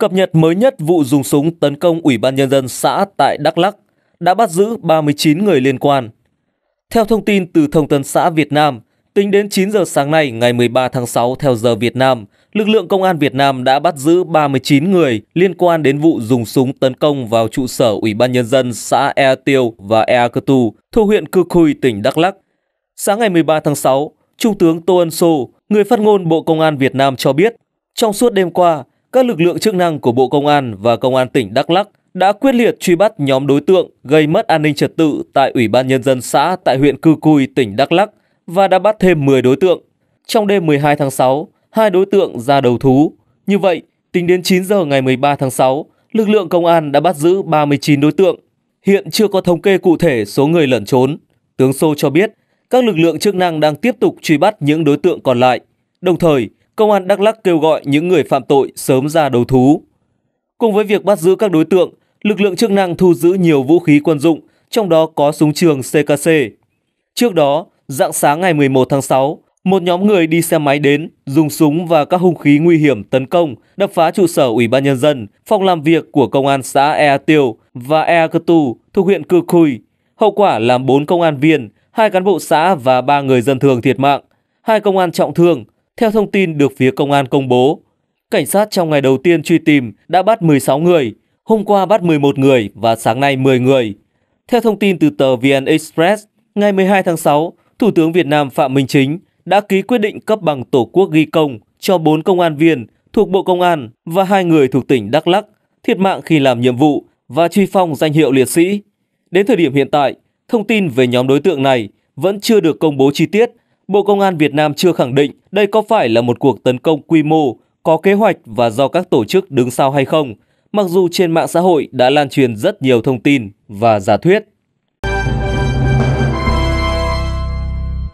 Cập nhật mới nhất vụ dùng súng tấn công Ủy ban Nhân dân xã tại Đắk Lắc đã bắt giữ 39 người liên quan. Theo thông tin từ Thông tấn xã Việt Nam, tính đến 9 giờ sáng nay ngày 13 tháng 6 theo giờ Việt Nam, lực lượng công an Việt Nam đã bắt giữ 39 người liên quan đến vụ dùng súng tấn công vào trụ sở Ủy ban Nhân dân xã Ea Tiêu và Ea Cơ Tu thuộc huyện Cư Khùi, tỉnh Đắk Lắc. Sáng ngày 13 tháng 6, Trung tướng Tô Ân Sô, người phát ngôn Bộ Công an Việt Nam cho biết, trong suốt đêm qua, các lực lượng chức năng của Bộ Công an và Công an tỉnh Đắk Lắk đã quyết liệt truy bắt nhóm đối tượng gây mất an ninh trật tự tại Ủy ban Nhân dân xã tại huyện Cư Cui, tỉnh Đắk Lắk và đã bắt thêm 10 đối tượng. Trong đêm 12 tháng 6, hai đối tượng ra đầu thú. Như vậy, tính đến 9 giờ ngày 13 tháng 6, lực lượng công an đã bắt giữ 39 đối tượng. Hiện chưa có thống kê cụ thể số người lẩn trốn. Tướng Sô cho biết, các lực lượng chức năng đang tiếp tục truy bắt những đối tượng còn lại. Đồng thời, Công an Đắk Lắc kêu gọi những người phạm tội sớm ra đầu thú. Cùng với việc bắt giữ các đối tượng, lực lượng chức năng thu giữ nhiều vũ khí quân dụng, trong đó có súng trường CKC. Trước đó, dạng sáng ngày 11 tháng 6, một nhóm người đi xe máy đến, dùng súng và các hung khí nguy hiểm tấn công, đập phá trụ sở Ủy ban Nhân dân, phòng làm việc của công an xã Ea Tiêu và Ea Cơ Tu thuộc huyện Cư Khùi. Hậu quả làm 4 công an viên, hai cán bộ xã và ba người dân thường thiệt mạng, hai công an trọng thương, theo thông tin được phía công an công bố, cảnh sát trong ngày đầu tiên truy tìm đã bắt 16 người, hôm qua bắt 11 người và sáng nay 10 người. Theo thông tin từ tờ VN Express, ngày 12 tháng 6, Thủ tướng Việt Nam Phạm Minh Chính đã ký quyết định cấp bằng Tổ quốc ghi công cho 4 công an viên thuộc Bộ Công an và hai người thuộc tỉnh Đắk Lắc thiệt mạng khi làm nhiệm vụ và truy phong danh hiệu liệt sĩ. Đến thời điểm hiện tại, thông tin về nhóm đối tượng này vẫn chưa được công bố chi tiết Bộ Công an Việt Nam chưa khẳng định đây có phải là một cuộc tấn công quy mô, có kế hoạch và do các tổ chức đứng sau hay không, mặc dù trên mạng xã hội đã lan truyền rất nhiều thông tin và giả thuyết.